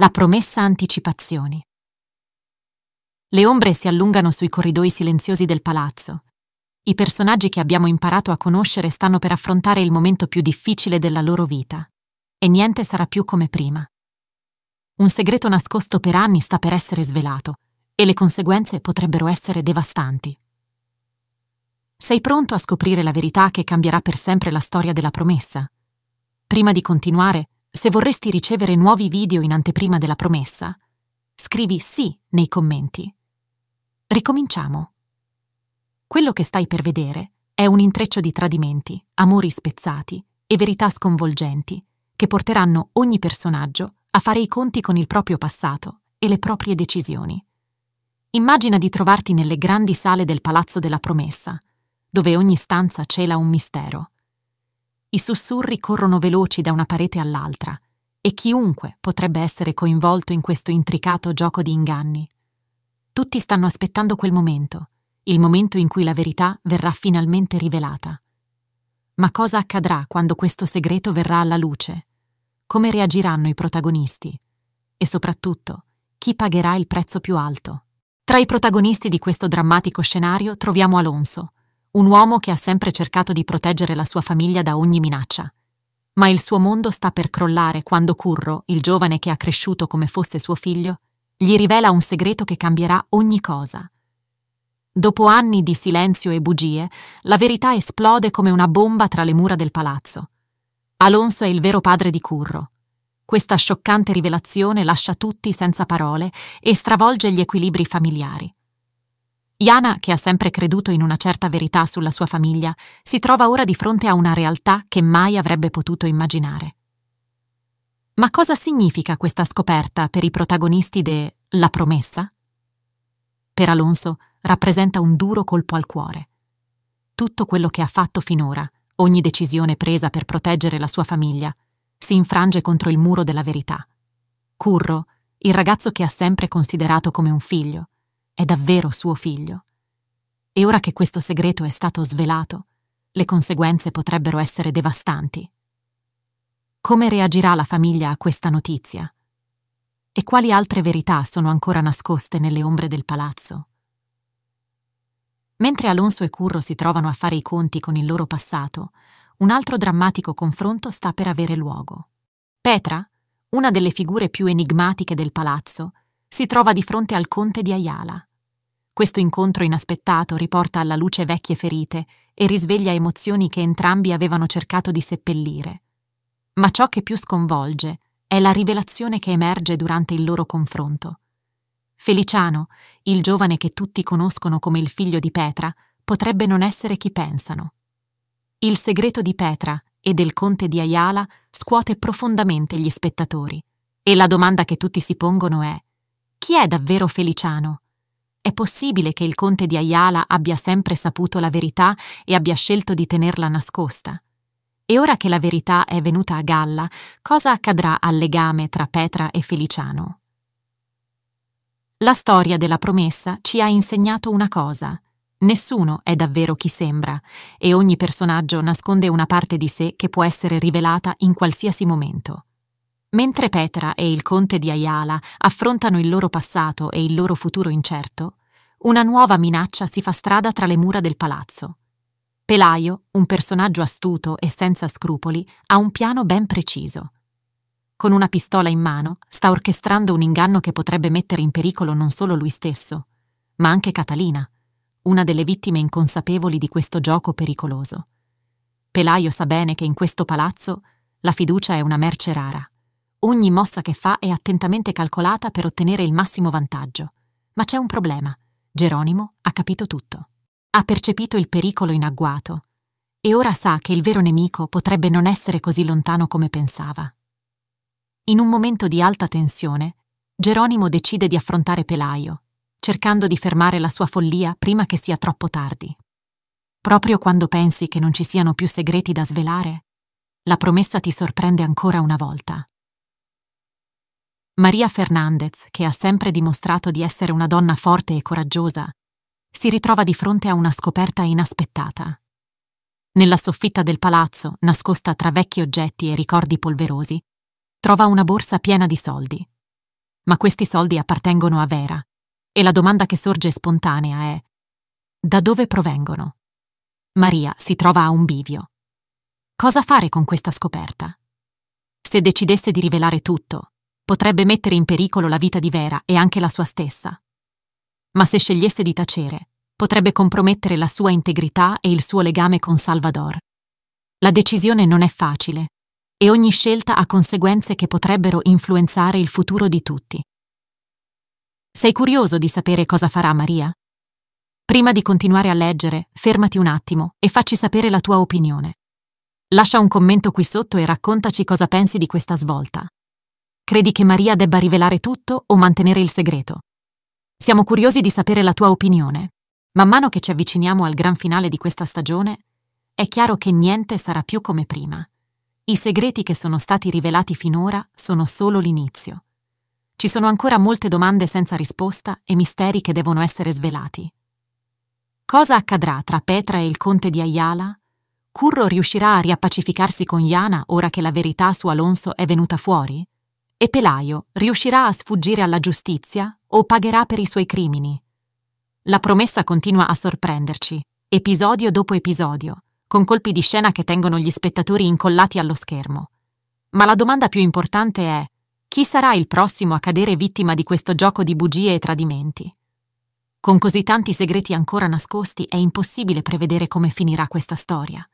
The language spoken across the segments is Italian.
La promessa anticipazioni. Le ombre si allungano sui corridoi silenziosi del palazzo. I personaggi che abbiamo imparato a conoscere stanno per affrontare il momento più difficile della loro vita. E niente sarà più come prima. Un segreto nascosto per anni sta per essere svelato, e le conseguenze potrebbero essere devastanti. Sei pronto a scoprire la verità che cambierà per sempre la storia della promessa? Prima di continuare, se vorresti ricevere nuovi video in anteprima della promessa, scrivi sì nei commenti. Ricominciamo. Quello che stai per vedere è un intreccio di tradimenti, amori spezzati e verità sconvolgenti che porteranno ogni personaggio a fare i conti con il proprio passato e le proprie decisioni. Immagina di trovarti nelle grandi sale del Palazzo della Promessa, dove ogni stanza cela un mistero i sussurri corrono veloci da una parete all'altra e chiunque potrebbe essere coinvolto in questo intricato gioco di inganni. Tutti stanno aspettando quel momento, il momento in cui la verità verrà finalmente rivelata. Ma cosa accadrà quando questo segreto verrà alla luce? Come reagiranno i protagonisti? E soprattutto, chi pagherà il prezzo più alto? Tra i protagonisti di questo drammatico scenario troviamo Alonso, un uomo che ha sempre cercato di proteggere la sua famiglia da ogni minaccia. Ma il suo mondo sta per crollare quando Curro, il giovane che ha cresciuto come fosse suo figlio, gli rivela un segreto che cambierà ogni cosa. Dopo anni di silenzio e bugie, la verità esplode come una bomba tra le mura del palazzo. Alonso è il vero padre di Curro. Questa scioccante rivelazione lascia tutti senza parole e stravolge gli equilibri familiari. Jana, che ha sempre creduto in una certa verità sulla sua famiglia, si trova ora di fronte a una realtà che mai avrebbe potuto immaginare. Ma cosa significa questa scoperta per i protagonisti de La promessa? Per Alonso rappresenta un duro colpo al cuore. Tutto quello che ha fatto finora, ogni decisione presa per proteggere la sua famiglia, si infrange contro il muro della verità. Curro, il ragazzo che ha sempre considerato come un figlio, è davvero suo figlio. E ora che questo segreto è stato svelato, le conseguenze potrebbero essere devastanti. Come reagirà la famiglia a questa notizia? E quali altre verità sono ancora nascoste nelle ombre del palazzo? Mentre Alonso e Curro si trovano a fare i conti con il loro passato, un altro drammatico confronto sta per avere luogo. Petra, una delle figure più enigmatiche del palazzo, si trova di fronte al conte di Ayala, questo incontro inaspettato riporta alla luce vecchie ferite e risveglia emozioni che entrambi avevano cercato di seppellire. Ma ciò che più sconvolge è la rivelazione che emerge durante il loro confronto. Feliciano, il giovane che tutti conoscono come il figlio di Petra, potrebbe non essere chi pensano. Il segreto di Petra e del conte di Ayala scuote profondamente gli spettatori. E la domanda che tutti si pongono è: chi è davvero Feliciano? È possibile che il conte di Ayala abbia sempre saputo la verità e abbia scelto di tenerla nascosta. E ora che la verità è venuta a galla, cosa accadrà al legame tra Petra e Feliciano? La storia della promessa ci ha insegnato una cosa. Nessuno è davvero chi sembra, e ogni personaggio nasconde una parte di sé che può essere rivelata in qualsiasi momento. Mentre Petra e il conte di Ayala affrontano il loro passato e il loro futuro incerto, una nuova minaccia si fa strada tra le mura del palazzo. Pelaio, un personaggio astuto e senza scrupoli, ha un piano ben preciso. Con una pistola in mano sta orchestrando un inganno che potrebbe mettere in pericolo non solo lui stesso, ma anche Catalina, una delle vittime inconsapevoli di questo gioco pericoloso. Pelaio sa bene che in questo palazzo la fiducia è una merce rara. Ogni mossa che fa è attentamente calcolata per ottenere il massimo vantaggio. Ma c'è un problema Geronimo ha capito tutto. Ha percepito il pericolo in agguato e ora sa che il vero nemico potrebbe non essere così lontano come pensava. In un momento di alta tensione, Geronimo decide di affrontare Pelaio, cercando di fermare la sua follia prima che sia troppo tardi. Proprio quando pensi che non ci siano più segreti da svelare, la promessa ti sorprende ancora una volta. Maria Fernandez, che ha sempre dimostrato di essere una donna forte e coraggiosa, si ritrova di fronte a una scoperta inaspettata. Nella soffitta del palazzo, nascosta tra vecchi oggetti e ricordi polverosi, trova una borsa piena di soldi. Ma questi soldi appartengono a Vera, e la domanda che sorge spontanea è da dove provengono? Maria si trova a un bivio. Cosa fare con questa scoperta? Se decidesse di rivelare tutto, potrebbe mettere in pericolo la vita di Vera e anche la sua stessa. Ma se scegliesse di tacere, potrebbe compromettere la sua integrità e il suo legame con Salvador. La decisione non è facile e ogni scelta ha conseguenze che potrebbero influenzare il futuro di tutti. Sei curioso di sapere cosa farà Maria? Prima di continuare a leggere, fermati un attimo e facci sapere la tua opinione. Lascia un commento qui sotto e raccontaci cosa pensi di questa svolta. Credi che Maria debba rivelare tutto o mantenere il segreto? Siamo curiosi di sapere la tua opinione. Man mano che ci avviciniamo al gran finale di questa stagione, è chiaro che niente sarà più come prima. I segreti che sono stati rivelati finora sono solo l'inizio. Ci sono ancora molte domande senza risposta e misteri che devono essere svelati. Cosa accadrà tra Petra e il conte di Ayala? Curro riuscirà a riappacificarsi con Yana ora che la verità su Alonso è venuta fuori? E Pelaio riuscirà a sfuggire alla giustizia o pagherà per i suoi crimini? La promessa continua a sorprenderci, episodio dopo episodio, con colpi di scena che tengono gli spettatori incollati allo schermo. Ma la domanda più importante è chi sarà il prossimo a cadere vittima di questo gioco di bugie e tradimenti? Con così tanti segreti ancora nascosti è impossibile prevedere come finirà questa storia.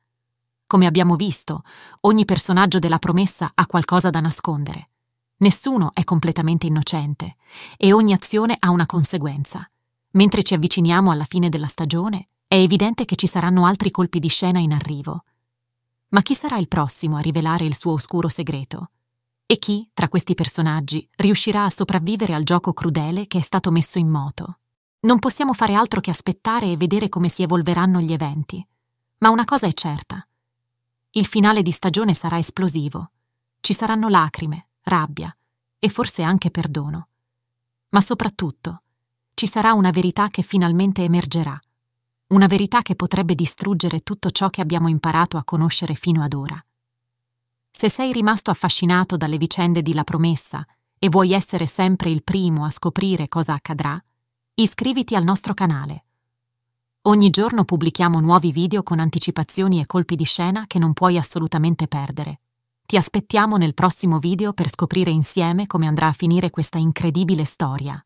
Come abbiamo visto, ogni personaggio della promessa ha qualcosa da nascondere. Nessuno è completamente innocente e ogni azione ha una conseguenza. Mentre ci avviciniamo alla fine della stagione, è evidente che ci saranno altri colpi di scena in arrivo. Ma chi sarà il prossimo a rivelare il suo oscuro segreto? E chi, tra questi personaggi, riuscirà a sopravvivere al gioco crudele che è stato messo in moto? Non possiamo fare altro che aspettare e vedere come si evolveranno gli eventi. Ma una cosa è certa. Il finale di stagione sarà esplosivo. Ci saranno lacrime, rabbia e forse anche perdono. Ma soprattutto ci sarà una verità che finalmente emergerà, una verità che potrebbe distruggere tutto ciò che abbiamo imparato a conoscere fino ad ora. Se sei rimasto affascinato dalle vicende di La Promessa e vuoi essere sempre il primo a scoprire cosa accadrà, iscriviti al nostro canale. Ogni giorno pubblichiamo nuovi video con anticipazioni e colpi di scena che non puoi assolutamente perdere. Ti aspettiamo nel prossimo video per scoprire insieme come andrà a finire questa incredibile storia.